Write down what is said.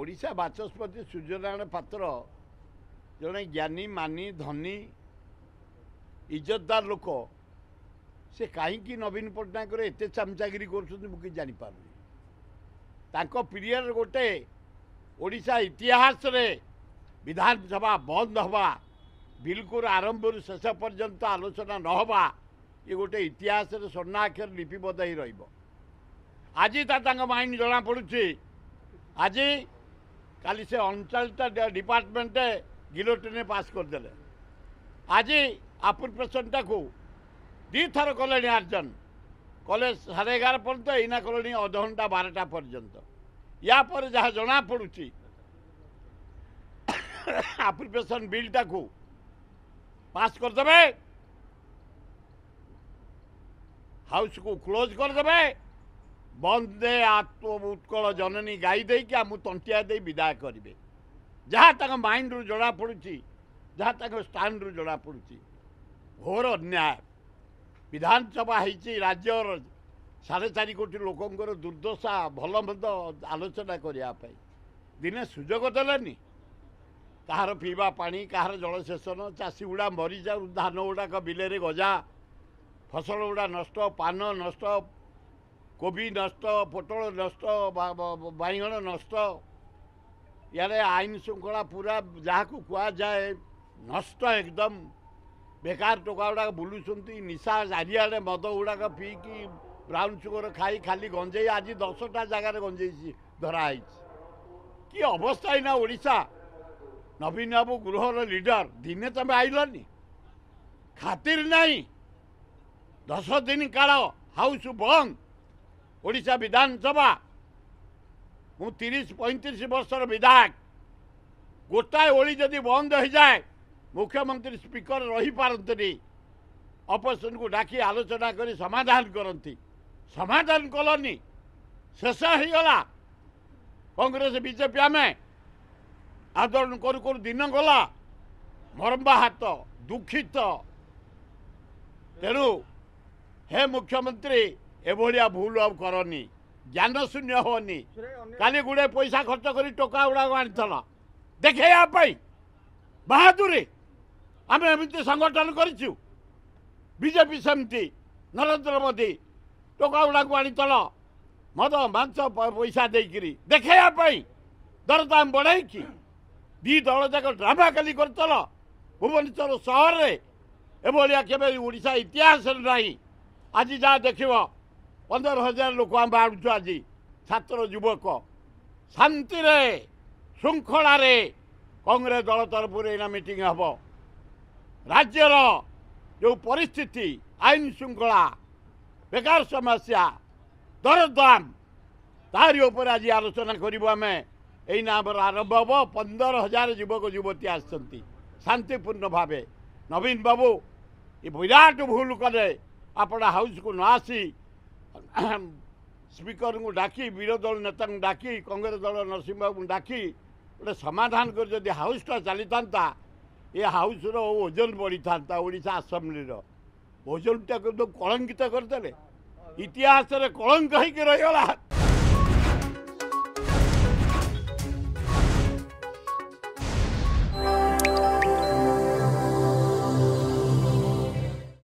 ଓଡ଼ିଶା ବାଚସ୍ପତି ସୂର୍ଯ୍ୟନାରାୟଣ ପାତ୍ର ଜଣେ ଜ୍ଞାନୀ ମାନି ଧନୀ ଇଜ୍ଜତଦାର ଲୋକ ସେ କାହିଁକି ନବୀନ ପଟ୍ଟନାୟକର ଏତେ ଚାମଚାଗିରି କରୁଛନ୍ତି ମୁଁ କିଛି ଜାଣିପାରୁନି ତାଙ୍କ ପିରିୟଡ଼ ଗୋଟେ ଓଡ଼ିଶା ଇତିହାସରେ ବିଧାନସଭା ବନ୍ଦ ହେବା ବିଲକୁଲ ଆରମ୍ଭରୁ ଶେଷ ପର୍ଯ୍ୟନ୍ତ ଆଲୋଚନା ନ ହେବା ଇଏ ଗୋଟେ ଇତିହାସରେ ସ୍ୱର୍ଣ୍ଣାକ୍ଷର ଲିପିବଦ୍ଧ ହେଇ ରହିବ ଆଜି ତା ତାଙ୍କ ମାଇଣ୍ଡ ଜଣାପଡ଼ୁଛି ଆଜି କାଲି ସେ ଅଞ୍ଚଳଟା ଡିପାର୍ଟମେଣ୍ଟ ଗିଲୋଟିନ୍ରେ ପାସ୍ କରିଦେଲେ ଆଜି ଆପ୍ରିପ୍ରେସନ୍ଟାକୁ ଦୁଇଥର କଲେଣି ଆର୍ଜନ କଲେ ସାଢ଼େ ଏଗାର ପର୍ଯ୍ୟନ୍ତ ଏଇନା କଲେଣି ଅଧଘଣ୍ଟା ବାରଟା ପର୍ଯ୍ୟନ୍ତ ୟା ପରେ ଯାହା ଜଣାପଡ଼ୁଛି ଆପ୍ଲିକେସନ୍ ବିଲ୍ଟାକୁ ପାସ୍ କରିଦେବେ ହାଉସ୍କୁ କ୍ଲୋଜ୍ କରିଦେବେ ବନ୍ଦେ ଆତ୍ମ ଉତ୍କଳ ଜନନୀ ଗାଈ ଦେଇକି ଆମକୁ ତଣ୍ଟିଆ ଦେଇ ବିଦାୟ କରିବେ ଯାହା ତାଙ୍କ ମାଇଣ୍ଡରୁ ଜଣାପଡ଼ୁଛି ଯାହା ତାଙ୍କ ଷ୍ଟାଣ୍ଡରୁ ଜଣାପଡ଼ୁଛି ଘୋର ଅନ୍ୟାୟ ବିଧାନସଭା ହେଇଛି ରାଜ୍ୟର ସାଢ଼େ ଚାରି କୋଟି ଲୋକଙ୍କର ଦୁର୍ଦ୍ଦଶା ଭଲ ଭଲମନ୍ଦ ଆଲୋଚନା କରିବା ପାଇଁ ଦିନେ ସୁଯୋଗ ଦେଲେନି କାହାର ପିଇବା ପାଣି କାହାର ଜଳସେଚନ ଚାଷୀ ଗୁଡ଼ା ମରିଯାଉ ଧାନ ଗୁଡ଼ାକ ବିଲରେ ଗଜା ଫସଲ ଗୁଡ଼ା ନଷ୍ଟ ପାନ ନଷ୍ଟ कोबी नष्ट पोटल नष्ट बैगण नष्ट या आइन शृङ्खला पुरा जहाँको जाए नष्ट एकदम बेकार टोका बुलुकै निशा चारिआ मद गुडाक पिकि ब्राउन सुगर खाइ खाली गञ्जै आज दसटा जगा गञजे धराहे कि अवस्था ना ओडा नवीन बाबू गृह र दिने दिन त खातिर नै दस दिन काल हाउस बङ्ग ଓଡ଼ିଶା ବିଧାନସଭା ମୁଁ ତିରିଶ ପଇଁତିରିଶ ବର୍ଷର ବିଧାୟକ ଗୋଟାଏ ଓଳି ଯଦି ବନ୍ଦ ହୋଇଯାଏ ମୁଖ୍ୟମନ୍ତ୍ରୀ ସ୍ପିକର ରହିପାରନ୍ତିନି ଅପୋଜିସନକୁ ଡାକି ଆଲୋଚନା କରି ସମାଧାନ କରନ୍ତି ସମାଧାନ କଲନି ଶେଷ ହୋଇଗଲା କଂଗ୍ରେସ ବିଜେପି ଆମେ ଆଦରଣ କରୁ କରୁ ଦିନ ଗଲା ମର୍ମାହାତ ଦୁଃଖିତ ତେଣୁ ହେ ମୁଖ୍ୟମନ୍ତ୍ରୀ ଏଭଳିଆ ଭୁଲ ଆଉ କରନି ଜ୍ଞାନଶୂନ୍ୟ ହୁଅନି କାଲି ଗୁଡ଼େ ପଇସା ଖର୍ଚ୍ଚ କରି ଟୋକା ଗୁଡ଼ାକ ଆଣିଥିଲ ଦେଖେଇବା ପାଇଁ ବାହାଦୁରୀ ଆମେ ଏମିତି ସଂଗଠନ କରିଛୁ ବିଜେପି ସେମିତି ନରେନ୍ଦ୍ର ମୋଦି ଟୋକା ଗୁଡ଼ାକୁ ଆଣିଥିଲ ମଦ ମାଂସ ପଇସା ଦେଇକିରି ଦେଖେଇବା ପାଇଁ ଦରଦାମ ବଢ଼େଇକି ଦୁଇ ଦଳ ଯାକ ଡ୍ରାମା କାଲି କରିଥିଲ ଭୁବନେଶ୍ୱର ସହରରେ ଏଭଳିଆ କେବେ ଓଡ଼ିଶା ଇତିହାସରେ ନାହିଁ ଆଜି ଯାହା ଦେଖିବ ପନ୍ଦର ହଜାର ଲୋକ ଆମେ ବାହାରୁଛୁ ଆଜି ଛାତ୍ର ଯୁବକ ଶାନ୍ତିରେ ଶୃଙ୍ଖଳାରେ କଂଗ୍ରେସ ଦଳ ତରଫରୁ ଏଇନା ମିଟିଂ ହେବ ରାଜ୍ୟର ଯେଉଁ ପରିସ୍ଥିତି ଆଇନ ଶୃଙ୍ଖଳା ବେକାର ସମସ୍ୟା ଦରଦାମ ତାହାରି ଉପରେ ଆଜି ଆଲୋଚନା କରିବୁ ଆମେ ଏଇନା ଆମର ଆରମ୍ଭ ହେବ ପନ୍ଦର ହଜାର ଯୁବକ ଯୁବତୀ ଆସିଛନ୍ତି ଶାନ୍ତିପୂର୍ଣ୍ଣ ଭାବେ ନବୀନ ବାବୁ ଏ ବିରାଟ ଭୁଲ କଲେ ଆପଣ ହାଉସ୍କୁ ନ ଆସି ସ୍ପିକରଙ୍କୁ ଡାକି ବିରୋଧୀ ଦଳ ନେତାଙ୍କୁ ଡାକି କଂଗ୍ରେସ ଦଳ ନରସିଂହବାବୁଙ୍କୁ ଡାକି ଗୋଟେ ସମାଧାନ କରି ଯଦି ହାଉସ୍ଟା ଚାଲିଥାନ୍ତା ଏ ହାଉସର ଓଜନ ବଢ଼ିଥାନ୍ତା ଓଡ଼ିଶା ଆସେମ୍ବଲିର ଓଜନଟା କିନ୍ତୁ କଳଙ୍କିତ କରିଦେଲେ ଇତିହାସରେ କଳଙ୍କ ହେଇକି ରହିଗଲା